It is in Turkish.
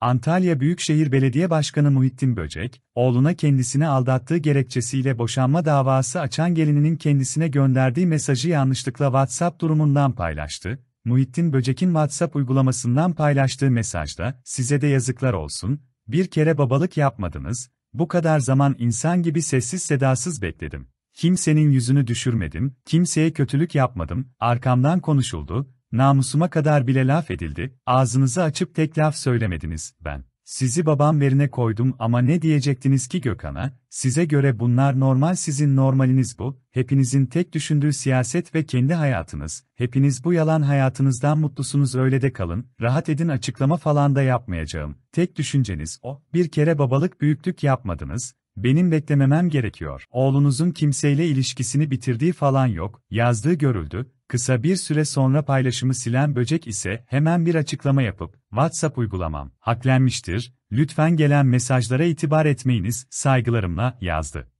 Antalya Büyükşehir Belediye Başkanı Muhittin Böcek, oğluna kendisini aldattığı gerekçesiyle boşanma davası açan gelininin kendisine gönderdiği mesajı yanlışlıkla WhatsApp durumundan paylaştı. Muhittin Böcek'in WhatsApp uygulamasından paylaştığı mesajda, size de yazıklar olsun, bir kere babalık yapmadınız, bu kadar zaman insan gibi sessiz sedasız bekledim. Kimsenin yüzünü düşürmedim, kimseye kötülük yapmadım, arkamdan konuşuldu, Namusuma kadar bile laf edildi, ağzınızı açıp tek laf söylemediniz, ben. Sizi babam verine koydum ama ne diyecektiniz ki Gökhan'a, size göre bunlar normal sizin normaliniz bu, hepinizin tek düşündüğü siyaset ve kendi hayatınız, hepiniz bu yalan hayatınızdan mutlusunuz öyle de kalın, rahat edin açıklama falan da yapmayacağım, tek düşünceniz o, oh, bir kere babalık büyüklük yapmadınız, benim beklememem gerekiyor. Oğlunuzun kimseyle ilişkisini bitirdiği falan yok, yazdığı görüldü, Kısa bir süre sonra paylaşımı silen böcek ise hemen bir açıklama yapıp, WhatsApp uygulamam, haklenmiştir, lütfen gelen mesajlara itibar etmeyiniz, saygılarımla, yazdı.